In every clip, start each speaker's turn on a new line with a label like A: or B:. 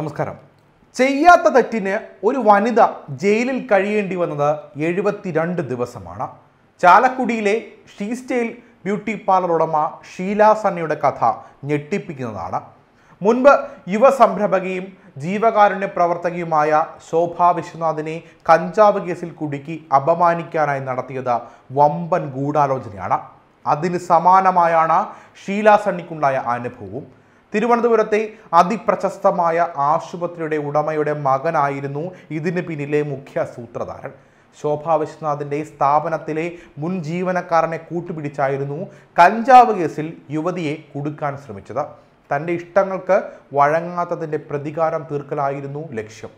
A: നമസ്കാരം ചെയ്യാത്ത തെറ്റിന് ഒരു വനിത ജയിലിൽ കഴിയേണ്ടി വന്നത് എഴുപത്തിരണ്ട് ദിവസമാണ് ചാലക്കുടിയിലെ ഷീ സ്റ്റൈൽ ബ്യൂട്ടി പാർലർ ഉടമ ഷീല സന്നയുടെ കഥ ഞെട്ടിപ്പിക്കുന്നതാണ് മുൻപ് യുവ സംരംഭകയും ജീവകാരുണ്യ പ്രവർത്തകയുമായ ശോഭ വിശ്വനാഥിനെ കഞ്ചാവ് കേസിൽ കുടുക്കി അപമാനിക്കാനായി നടത്തിയത് വമ്പൻ ഗൂഢാലോചനയാണ് അതിന് സമാനമായാണ് ഷീല സണ്ണിക്കുണ്ടായ അനുഭവവും തിരുവനന്തപുരത്തെ അതിപ്രശസ്തമായ ആശുപത്രിയുടെ ഉടമയുടെ മകനായിരുന്നു ഇതിന് പിന്നിലെ മുഖ്യ സൂത്രധാരൻ ശോഭാ വിശ്വനാഥിൻ്റെ സ്ഥാപനത്തിലെ മുൻ ജീവനക്കാരനെ കൂട്ടുപിടിച്ചായിരുന്നു കഞ്ചാവ് കേസിൽ യുവതിയെ കുടുക്കാൻ ശ്രമിച്ചത് തൻ്റെ ഇഷ്ടങ്ങൾക്ക് വഴങ്ങാത്തതിൻ്റെ പ്രതികാരം തീർക്കലായിരുന്നു ലക്ഷ്യം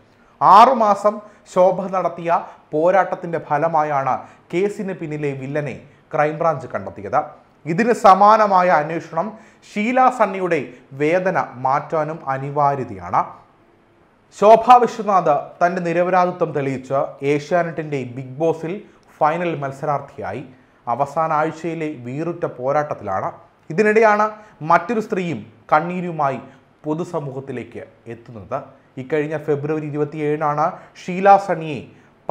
A: ആറുമാസം ശോഭ നടത്തിയ പോരാട്ടത്തിൻ്റെ ഫലമായാണ് കേസിന് പിന്നിലെ വില്ലനെ ക്രൈംബ്രാഞ്ച് കണ്ടെത്തിയത് ഇതിന് സമാനമായ അന്വേഷണം ഷീല സണ്ണിയുടെ വേദന മാറ്റാനും അനിവാര്യതയാണ് ശോഭാ വിശ്വനാഥ് തൻ്റെ നിരപരാധിത്വം തെളിയിച്ച് ഏഷ്യാനെറ്റിൻ്റെ ബിഗ് ബോസിൽ ഫൈനൽ മത്സരാർത്ഥിയായി അവസാന ആഴ്ചയിലെ വീറുറ്റ പോരാട്ടത്തിലാണ് ഇതിനിടെയാണ് മറ്റൊരു സ്ത്രീയും കണ്ണീരുമായി പൊതുസമൂഹത്തിലേക്ക് എത്തുന്നത് ഇക്കഴിഞ്ഞ ഫെബ്രുവരി ഇരുപത്തിയേഴിനാണ് ഷീല സണ്ണിയെ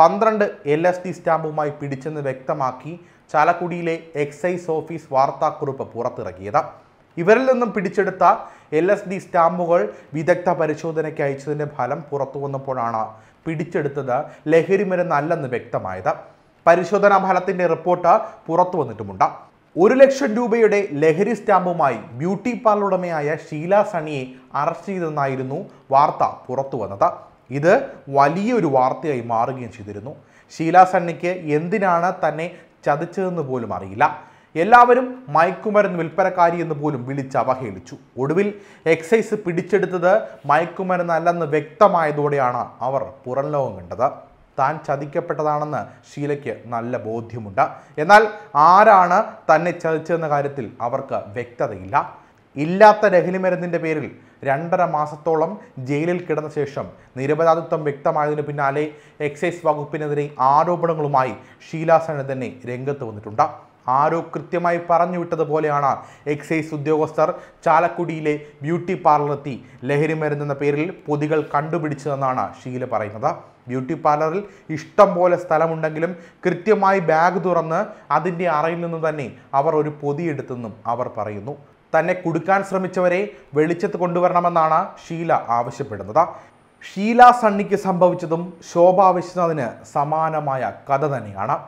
A: പന്ത്രണ്ട് എൽ എസ് ഡി സ്റ്റാമ്പുമായി പിടിച്ചെന്ന് വ്യക്തമാക്കി ചാലക്കുടിയിലെ എക്സൈസ് ഓഫീസ് വാർത്താക്കുറിപ്പ് പുറത്തിറക്കിയത് ഇവരിൽ നിന്നും പിടിച്ചെടുത്ത എൽ എസ് ഡി സ്റ്റാമ്പുകൾ വിദഗ്ധ പരിശോധനയ്ക്ക് അയച്ചതിൻ്റെ ഫലം പുറത്തു വന്നപ്പോഴാണ് പിടിച്ചെടുത്തത് ലഹരിമരുന്നല്ലെന്ന് അല്ലെന്ന് വ്യക്തമായത് പരിശോധനാ ഫലത്തിൻ്റെ റിപ്പോർട്ട് പുറത്തു വന്നിട്ടുമുണ്ട് ഒരു ലക്ഷം രൂപയുടെ ലഹരി സ്റ്റാമ്പുമായി ബ്യൂട്ടി പാർലർ ഉടമയായ ഷീല സണിയെ അറസ്റ്റ് ചെയ്തെന്നായിരുന്നു വാർത്ത പുറത്തു വന്നത് ഇത് വലിയൊരു വാർത്തയായി മാറുകയും ചെയ്തിരുന്നു ഷീല സണ്ണിക്ക് എന്തിനാണ് തന്നെ ചതിച്ചതെന്ന് പോലും അറിയില്ല എല്ലാവരും മയക്കുമരുന്ന് വിൽപ്പനക്കാരി എന്ന് പോലും വിളിച്ച് അവഹേളിച്ചു ഒടുവിൽ എക്സൈസ് പിടിച്ചെടുത്തത് മയക്കുമരുന്നല്ലെന്ന് വ്യക്തമായതോടെയാണ് അവർ പുറം ലോകം കണ്ടത് താൻ ചതിക്കപ്പെട്ടതാണെന്ന് ഷീലയ്ക്ക് നല്ല ബോധ്യമുണ്ട് എന്നാൽ ആരാണ് തന്നെ ചതിച്ചതെന്ന കാര്യത്തിൽ അവർക്ക് വ്യക്തതയില്ല ഇല്ലാത്ത മരുന്നിൻ്റെ പേരിൽ രണ്ടര മാസത്തോളം ജയിലിൽ കിടന്ന ശേഷം നിരപരാധിത്വം വ്യക്തമായതിന് പിന്നാലെ എക്സൈസ് വകുപ്പിനെതിരെ ആരോപണങ്ങളുമായി ഷീലാസന തന്നെ രംഗത്ത് വന്നിട്ടുണ്ട് ആരോ കൃത്യമായി പറഞ്ഞു വിട്ടതുപോലെയാണ് എക്സൈസ് ഉദ്യോഗസ്ഥർ ചാലക്കുടിയിലെ ബ്യൂട്ടി പാർലറെത്തി മരുന്നെന്ന പേരിൽ പൊതികൾ കണ്ടുപിടിച്ചതെന്നാണ് ഷീല പറയുന്നത് ബ്യൂട്ടി പാർലറിൽ ഇഷ്ടം പോലെ സ്ഥലമുണ്ടെങ്കിലും കൃത്യമായി ബാഗ് തുറന്ന് അതിൻ്റെ അറയിൽ നിന്ന് തന്നെ അവർ ഒരു പൊതിയെടുത്തെന്നും അവർ പറയുന്നു തന്നെ കൊടുക്കാൻ ശ്രമിച്ചവരെ വെളിച്ചത്ത് കൊണ്ടുവരണമെന്നാണ് ഷീല ആവശ്യപ്പെടുന്നത് ഷീല സണ്ണിക്ക് സംഭവിച്ചതും ശോഭ വിശ്വനാഥിന് സമാനമായ കഥ തന്നെയാണ്